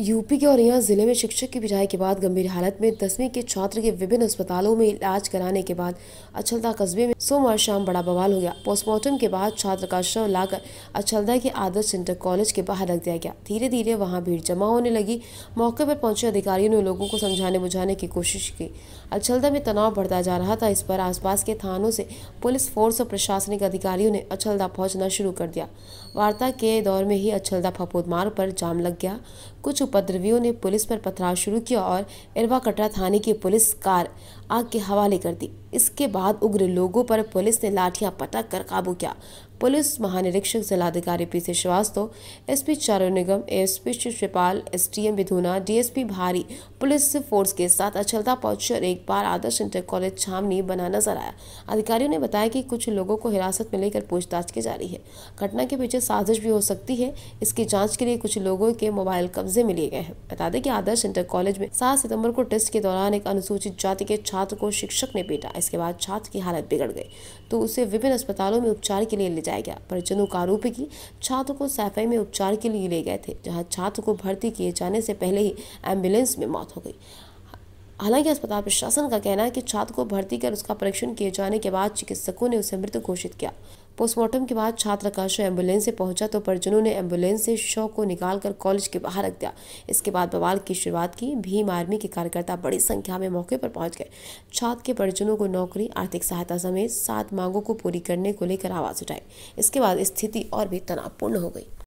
UP के औरैया जिले में शिक्षक की पिटाई के बाद गंभीर हालत में दसवीं के छात्र के विभिन्न अस्पतालों में इलाज कराने के बाद अछलदा कस्बे में सोमवार शाम बड़ा बवाल हो गया पोस्टमार्टम के बाद छात्र का शव लाकर अछलदा के आदर्श सेंटर कॉलेज के बाहर रख दिया गया धीरे धीरे वहां भीड़ जमा होने लगी मौके पर पहुंचे अधिकारियों ने लोगों को समझाने बुझाने की कोशिश की अछलदा में तनाव बढ़ता जा रहा था इस पर आसपास के थानों से पुलिस फोर्स और प्रशासनिक अधिकारियों ने अछलदा पहुंचना शुरू कर दिया वार्ता के दौर में ही अछलदा फपोद मार्ग पर जाम लग गया कुछ उपद्रवियों ने पुलिस पर पथराव शुरू किया और इरवा कटरा थाने की पुलिस कार आग के हवाले कर दी इसके बाद उग्र लोगों पर पुलिस ने लाठियां पटक कर काबू किया पुलिस महानिरीक्षक जिलाधिकारी P C Shrivastava P Charu Nigam S SP Shripal D S DSP भारी पुलिस फोर्स के साथ अचलता पहुंचे और एक बार आदर्श इंटर कॉलेज छावनी बना नजर आया अधिकारियों ने बताया कि कुछ लोगों को हिरासत में लेकर पूछताछ की जा रही है घटना के पीछे साजिश भी हो सकती है इसकी जाँच के लिए कुछ लोगों के मोबाइल कब्जे में लिए गए हैं बता दें कि आदर्श इंटर कॉलेज में सात सितम्बर को टेस्ट के दौरान एक अनुसूचित जाति के छात्र को शिक्षक ने पीटा इसके बाद छात्र की हालत बिगड़ गई तो उसे विभिन्न अस्पतालों में उपचार के लिए ले बचाया गया परिजनों का आरोप है कि छात्र को सैफई में उपचार के लिए ले गए थे जहां छात्र को भर्ती किए जाने से पहले ही एम्बुलेंस में मौत हो गई हालांकि अस्पताल प्रशासन का कहना है कि छात्र को भर्ती कर उसका परीक्षण किए जाने के बाद चिकित्सकों ने उसे मृत घोषित किया पोस्टमार्टम के बाद छात्र का शव एम्बुलेंस से पहुंचा तो परिजनों ने एम्बुलेंस से शव को निकालकर कॉलेज के बाहर रख दिया इसके बाद बवाल की शुरुआत की भीम आर्मी के कार्यकर्ता बड़ी संख्या में मौके पर पहुंच गए छात्र के परिजनों को नौकरी आर्थिक सहायता समेत सात मांगों को पूरी करने को लेकर आवाज उठाई इसके बाद स्थिति और भी तनावपूर्ण हो गई